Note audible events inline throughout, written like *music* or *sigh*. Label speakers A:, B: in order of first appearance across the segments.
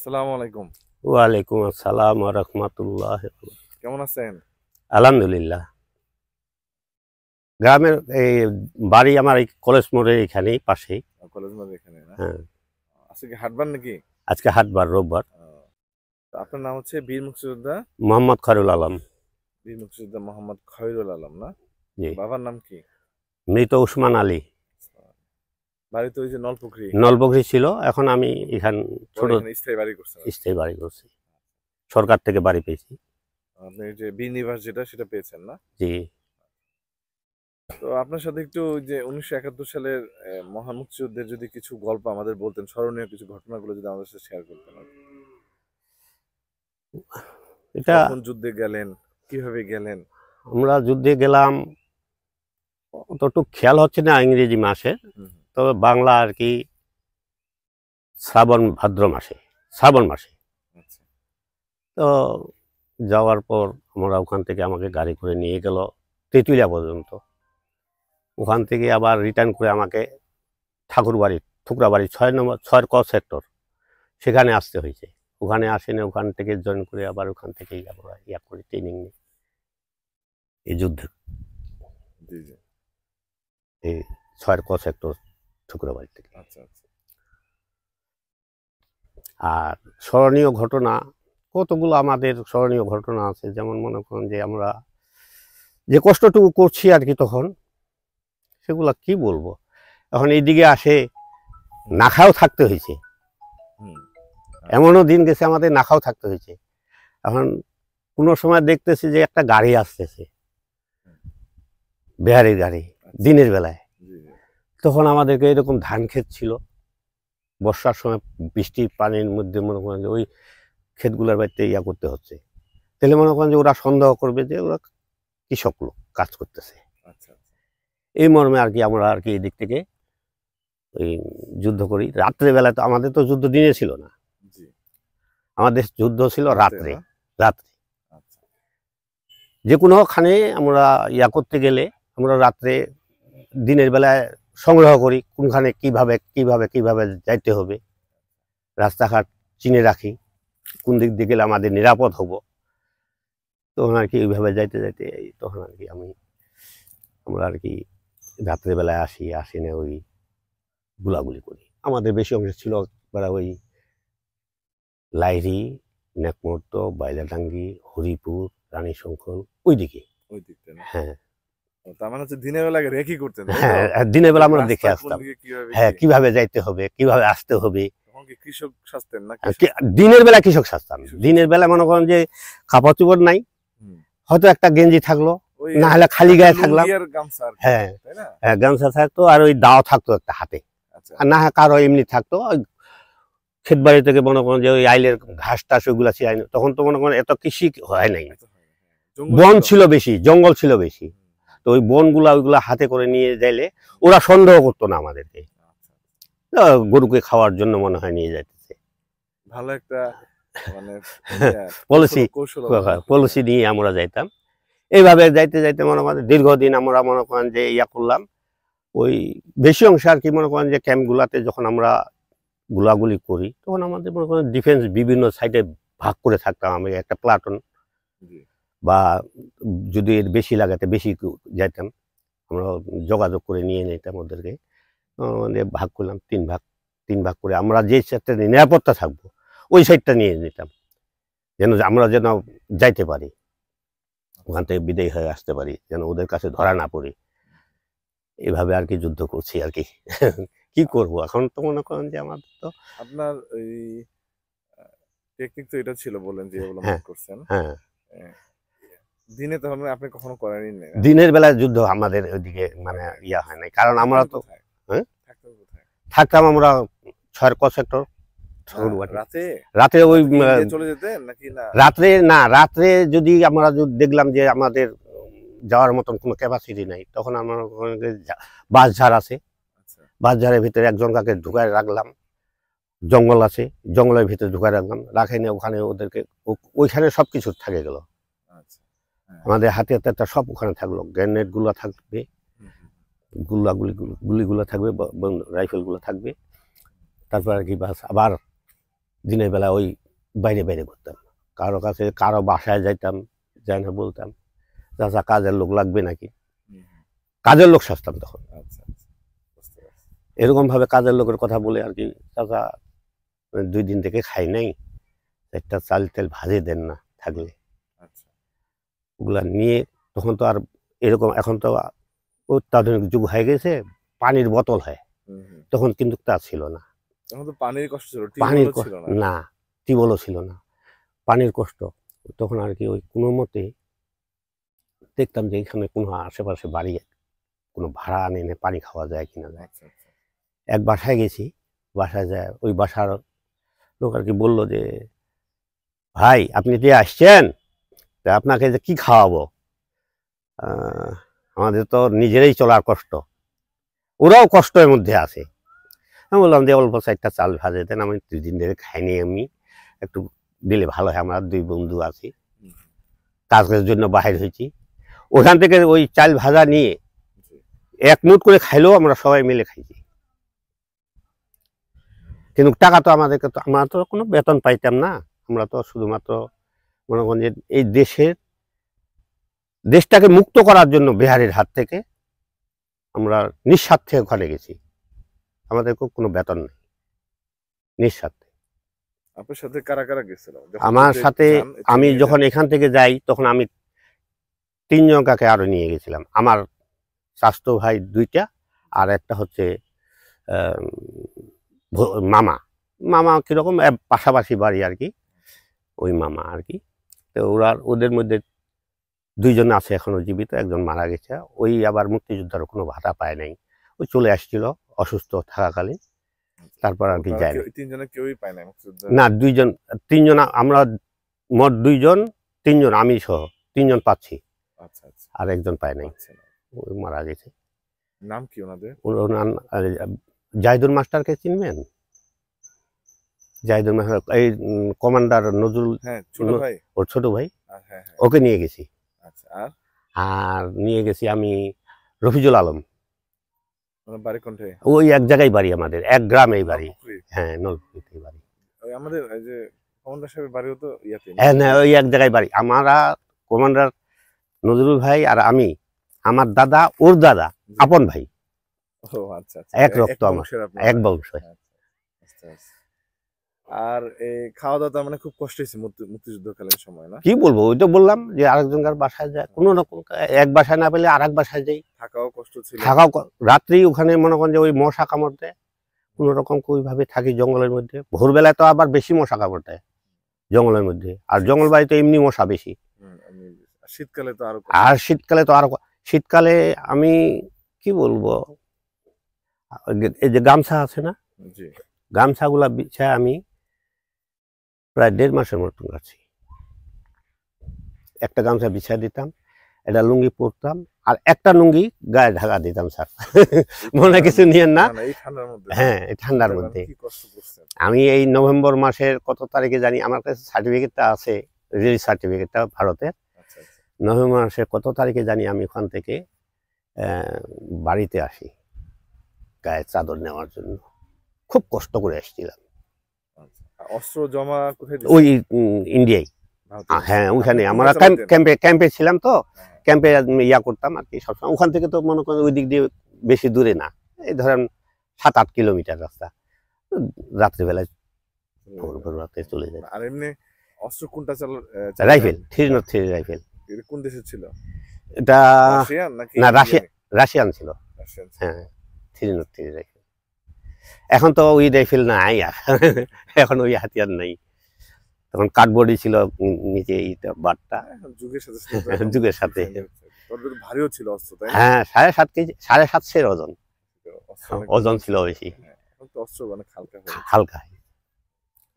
A: আসসালামু আলাইকুম
B: ওয়ালাইকুম আসসালাম কেমন আছেন আলহামদুলিল্লাহ গ্রামের এই বাড়ি আমার এই কলেজ মোড়ের এখানেই পাশেই
A: কলেজ এখানে হ্যাঁ নাকি
B: আজকে রোববার
A: আপনার নাম হচ্ছে বীর বাবার নাম কি
B: মৃত উসমান আলী
A: বাড়িতে ওই যে ছিল
B: এখন আমি এখান ছোট স্থায়ী বাড়ি করছি স্থায়ী বাড়ি করছি সরকার থেকে বাড়ি পেয়েছি
A: আপনি সেটা পেয়েছেন না জি তো আপনার সাথে একটু উনিশশো একাত্তর সালের যদি কিছু গল্প আমাদের বলতেন স্মরণীয় কিছু ঘটনাগুলো যদি আমাদের সাথে শেয়ার করতেন এটা যুদ্ধে গেলেন কিভাবে গেলেন
B: আমরা যুদ্ধে গেলাম অতটুক খেয়াল হচ্ছে না ইংরেজি মাসে তবে বাংলা আর কি শ্রাবণ ভাদ্র মাসে শ্রাবণ মাসে আচ্ছা। তো যাওয়ার পর আমরা ওখান থেকে আমাকে গাড়ি করে নিয়ে গেল তেঁতুলিয়া পর্যন্ত ওখান থেকে আবার রিটার্ন করে আমাকে ঠাকুরবাড়ি ঠুকরাবাড়ি ছয় নম্বর ছয়ের ক সেক্টর সেখানে আসতে হয়েছে ওখানে আসেনি ওখান থেকে জয়েন করে আবার ওখান থেকেই ইয়া করে ট্রেনিং নিই এই যুদ্ধে এই ছয়ের ক সেক্টর বাড়ি থেকে আচ্ছা, আচ্ছা। আর স্মরণীয় ঘটনা কতগুলো আমাদের স্মরণীয় ঘটনা আছে যেমন মনে করেন যে আমরা যে কষ্টটুকু করছি আর কি তখন সেগুলা কি বলবো এখন এইদিকে আসে নাখাও থাকতে হয়েছে এমনও দিন গেছে আমাদের নাখাও থাকতে হয়েছে এখন কোনো সময় দেখতেছি যে একটা গাড়ি আসতেছে বিহারের গাড়ি আচ্ছা। দিনের বেলায় তখন আমাদেরকে এরকম ধান ক্ষেত ছিল বর্ষার সময় বৃষ্টির পানির মধ্যে মনে করেন যে ওই ক্ষেতগুলোর বাড়িতে ইয়া করতে হচ্ছে তাহলে মনে করেন যে ওরা সন্দেহ করবে যে ওরা কৃষক লোক কাজ করতেছে আচ্ছা, আচ্ছা। এই মর্মে আর কি আমরা আর কি এই দিক থেকে ওই যুদ্ধ করি রাত্রেবেলায় তো আমাদের তো যুদ্ধ দিনে ছিল না আমাদের যুদ্ধ ছিল রাত্রে রাত্রে আচ্ছা। যে কোনোখানে আমরা ইয়া করতে গেলে আমরা রাত্রে দিনের বেলায় সংগ্রহ করি কোনখানে কিভাবে কিভাবে কিভাবে যাইতে হবে রাস্তাঘাট চিনে রাখি কোন দিক দিয়ে গেলে আমাদের নিরাপদ হব তখন আর কি ওইভাবে যাইতে যাইতে তখন আর কি আমি আমরা আর কি রাত্রেবেলায় আসি আসি না ওই গুলাগুলি করি আমাদের বেশি অংশ ছিল একবার ওই লাইরি নেকমর্ত বাইলাডাঙ্গি হরিপুর রানীশঙ্কর ওই দিকে হ্যাঁ
A: দিনের বেলা কৃষক
B: সাজতাম দিনের বেলা মনে করেন যে খাপা চুপড় নাই হয়তো একটা গেঞ্জি থাকলো না হলে খালি গায়ে থাকলাম হ্যাঁ হ্যাঁ গামছা থাকতো আর ওই দাও থাকতো একটা হাতে আচ্ছা। আর না কারো এমনি থাকতো ক্ষেত বাড়ি থেকে মনে করেন যে ওই আইলের ঘাস টাস ওইগুলা ছিল তখন তো মনে করেন এত কৃষি হয় নাই হ্যাঁ। বন ছিল বেশি জঙ্গল ছিল বেশি তো ওই বনগুলা ওইগুলা হাতে করে নিয়ে যাইলে ওরা সন্দেহ করতো না আমাদেরকে আচ্ছা, আচ্ছা। গরুকে খাওয়ার জন্য মনে হয় নিয়ে যাইতেছে
A: ভালো একটা মানে *laughs* পলিসি হ্যাঁ,
B: পলিসি নিয়ে আমরা যাইতাম এইভাবে যাইতে যাইতে মনে করেন দীর্ঘদিন আমরা মনে করেন যে ইয়া করলাম ওই বেশি অংশ আর কি মনে করেন যে ক্যাম্পগুলাতে যখন আমরা গুলাগুলি করি তখন আমাদের মনে করেন ডিফেন্স বিভিন্ন সাইডে ভাগ করে থাকতাম আমি একটা প্লাটন বা যদি এর বেশি লাগাতে বেশি যাইতাম আমরা যোগাযোগ করে নিয়ে নিতাম ওদেরকে মানে ভাগ করলাম তিন ভাগ তিন ভাগ করে আমরা যে সাইডটা নিরাপত্তা থাকবো ওই সাইডটা নিয়ে নিতাম যেন আমরা যেন যাইতে পারি ওখান থেকে বিদায় হয়ে আসতে পারি যেন ওদের কাছে ধরা না পড়ি এভাবে আর কি যুদ্ধ করছি আর কি *laughs* কি করব এখন তো মনে করেন যে আমাদের
A: তো আপনার ওই টেকনিক তো এটা ছিল বলেন যে হ্যাঁ, করছেন হ্যাঁ দিনে তো আপনি কখনো করেনই না
B: দিনের বেলায় যুদ্ধ আমাদের ওইদিকে মানে ইয়া হয় নাই কারণ আমরা তো হ্যাঁ? থাকতাম আমরা ছয় ক সেক্টর রাতে ওই রাত্রে না রাত্রে যদি আমরা দেখলাম যে আমাদের যাওয়ার মতন কোনো ক্যাপাসিটি তখন আছে আচ্ছা। ভিতরে একজন কাকে ঢুকায় রাখলাম জঙ্গল আছে জঙ্গলের ভিতরে ঢুকায় রাখলাম রাখাই না ওখানে ওদেরকে ওইখানে সবকিছু থাকে গেলো হ্যাঁ। আমাদের হাতে হাতে সব ওখানে থাকলো গ্রেনেডগুলো থাকবে গুলা গুলি গুলিগুলো থাকবে রাইফেলগুলো থাকবে তারপর আর কি বাস আবার দিনের বেলা ওই বাইরে বাইরে ঘুরতাম কারো কাছে কারো বাসায় যাইতাম যাই না বলতাম চাচা কাজের লোক লাগবে নাকি কাজের লোক সাজতাম তখন আচ্ছা, আচ্ছা, এরকমভাবে কাজের লোকের কথা বলে আর কি চাচা দুই দিন থেকে খাই নাই একটা চাল তেল ভাজে দেন না থাকলে ওগুলা নিয়ে তখন তো আর এরকম এখন তো অত্যাধুনিক যুগ হয়ে গেছে পানির বোতল হয় তখন কিন্তু তা ছিল না
A: পানির কষ্ট ছিল পানির না
B: টিউবওয়েলও ছিল না পানির কষ্ট তখন আর কি ওই কোনো মতে দেখতাম যে এখানে কোনো আশেপাশে বাড়ি কোনো ভাড়া এনে পানি খাওয়া যায় কিনা যায় আচ্ছা, আচ্ছা। এক বাসায় গেছি বাসায় যায় ওই বাসার লোক আর কি বললো যে ভাই আপনি দিয়ে আসছেন তা আপনাকে যে কী খাওয়াবো আমাদের তো নিজেরাই চলার কষ্ট ওরাও কষ্টের মধ্যে আছে আমি বললাম যে অল্প সাইডটা চাল ভাজে দেন আমি দুই দিন ধরে খাইনি আমি একটু দিলে ভালো হয় আমরা দুই বন্ধু আছি কাজের জন্য বাহির হয়েছি ওখান থেকে ওই চাল ভাজা নিয়ে এক মুট করে খাইলেও আমরা সবাই মিলে খাইছি কিন্তু টাকা তো আমাদেরকে তো আমরা তো কোনো বেতন পাইতাম না আমরা তো শুধুমাত্র মনে যে এই দেশের দেশটাকে মুক্ত করার জন্য বিহারের হাত থেকে আমরা নিঃস্বার্থে ওখানে গেছি আমাদের কোনো বেতন নেই নিঃস্বার্থে
A: আপনার সাথে কারা কারা গেছিল আমার সাথে আমি যখন
B: এখান থেকে যাই তখন আমি তিনজন কাকে আরো নিয়ে গেছিলাম আমার স্বাস্থ্য ভাই দুইটা আর একটা হচ্ছে মামা মামা কীরকম পাশাপাশি বাড়ি আর কি ওই মামা আর কি তো ওরা ওদের মধ্যে দুইজন আছে এখনও জীবিত একজন মারা গেছে ওই আবার মুক্তিযোদ্ধার কোনো ভাতা পায় নাই ওই চলে আসছিল অসুস্থ থাকাকালীন তারপর আর কি যায় না দুইজন তিনজন আমরা মোট দুইজন তিনজন আমি সহ তিনজন পাচ্ছি আচ্ছা, আচ্ছা। আর একজন পায় নাই আচ্ছা। মারা গেছে
A: নাম কি ওনাদের
B: ওনার জাহিদুল মাস্টারকে চিনবেন জাহিদুল মেহরা এই কমান্ডার নজরুল হ্যাঁ, ওর ছোট ভাই হ্যাঁ, হ্যাঁ। ওকে নিয়ে গেছি আচ্ছা, আর নিয়ে গেছি আমি রফিজুল আলম
A: মানে
B: ওই এক জায়গায় বাড়ি আমাদের এক গ্রাম এই বাড়ি হ্যাঁ নলপুরিতে
A: বাড়ি আমাদের হ্যাঁ
B: হ্যাঁ ওই এক জায়গায় বাড়ি আমারা কমান্ডার নজরুল ভাই আর আমি আমার দাদা ওর দাদা আপন ভাই
A: আচ্ছা, আচ্ছা। এক রক্ত আমার এক বংশ আর এই খাওয়া দাওয়া তার মানে খুব কষ্ট হয়েছে মুক্তিযুদ্ধকালীন সময় না কি বলবো
B: ওই তো বললাম যে আরেকজনকার বাসায় যায় কোনো রকম এক বাসায় না পেলে আর এক বাসায় যাই
A: থাকাও কষ্ট ছিল থাকাও
B: রাত্রি ওখানে মনে করেন যে ওই মশা কামড় দেয় কোনো রকম ওইভাবে থাকি জঙ্গলের মধ্যে ভোরবেলায় তো আবার বেশি মশা কামড় দেয় জঙ্গলের মধ্যে আর জঙ্গল বাড়িতে এমনি মশা বেশি
A: শীতকালে তো আরো
B: আর শীতকালে তো আরো শীতকালে আমি কি বলবো এই যে গামছা আছে না গামছাগুলা বিছায় আমি প্রায় দেড় মাসের মতন আছি একটা গামছা বিছা দিতাম একটা লুঙ্গি পরতাম আর একটা লুঙ্গি গায়ে ঢাকা দিতাম স্যার
A: মনে কিছু নিয়েন না হ্যাঁ এই ঠান্ডার মধ্যে
B: আমি এই নভেম্বর মাসের কত তারিখে জানি আমার কাছে সার্টিফিকেটটা আছে রিল সার্টিফিকেটটা ভারতের আচ্ছা, আচ্ছা। নভেম্বর মাসের কত তারিখে জানি আমি ওখান থেকে বাড়িতে আসি গায়ে চাদর নেওয়ার জন্য খুব কষ্ট করে আসছিলাম
A: অস্ত্র জমা কোথায় ওই
B: ইন্ডিয়ায় হ্যাঁ ওইখানে আচ্ছা, আমরা ক্যাম্পে ক্যাম্পে ছিলাম তো হ্যাঁ। ক্যাম্পে ইয়া করতাম আর কি সবসময় ওখান থেকে তো মনে করেন ওই দিক দিয়ে বেশি দূরে না এই ধরেন সাত আট কিলোমিটার রাস্তা রাত্রিবেলায় রাতে চলে যায়
A: আর এমনি অস্ত্র কোনটা চাল rifle
B: three not three rifle কোন দেশের ছিল এটা না রাশিয়ান রাশিয়ান ছিল হ্যাঁ থ্রি নট থ্রি রাইফেল এখন তো উইথ রাইফেল নাই এখন ওই হাতিয়ার নাই তখন কাঠবোর্ডই ছিল নিচে বারটা যুগের সাথে
A: ভারীও ছিল হ্যাঁ
B: সাড়ে সাত কেজি সাড়ে সাতশের ওজন ওজন ছিল বেশি
A: হালকা হ্যাঁ, মানে হালকা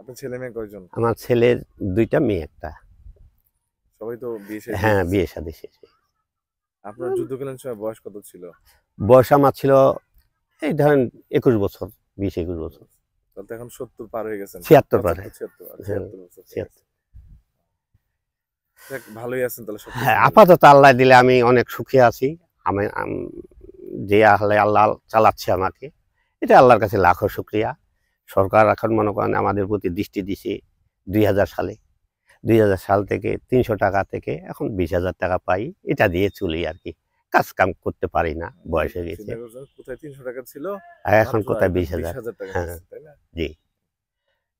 A: আপনার ছেলে মেয়ে কয়জন
B: আমার ছেলের দুইটা মেয়ে একটা
A: সবাই তো বিয়ে হ্যাঁ
B: বিয়ে শাদী শেষে
A: আপনার যুদ্ধকালীন সময় বয়স কত ছিল
B: বয়স আমার ছিল এই ধরেন একুশ বছর বিশ একুশ বছর
A: এখন সত্তর পার হয়ে গেছেন ছিয়াত্তর পার আচ্ছা, আচ্ছা, ভালোই আছেন তাহলে হ্যাঁ আপাতত
B: আল্লাহ দিলে আমি অনেক সুখে আছি আমি যে আহলে আল্লাহ চালাচ্ছে আমাকে এটা আল্লাহর কাছে লাখো শুক্রিয়া সরকার এখন মনে করেন আমাদের প্রতি দৃষ্টি দিছে দুই সালে দুই সাল থেকে তিনশো টাকা থেকে এখন বিশ হাজার টাকা পাই এটা দিয়ে চলি আর কি কাজ কাম করতে পারি না বয়স হয়ে গেছে
A: এখন কোথায় বিশ হাজার হ্যাঁ,
B: জি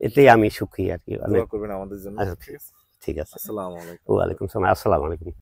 B: এতেই আমি সুখী আর কি আচ্ছা, ঠিক আছে ওয়ালাইকুম আসসালাম আলাইকুম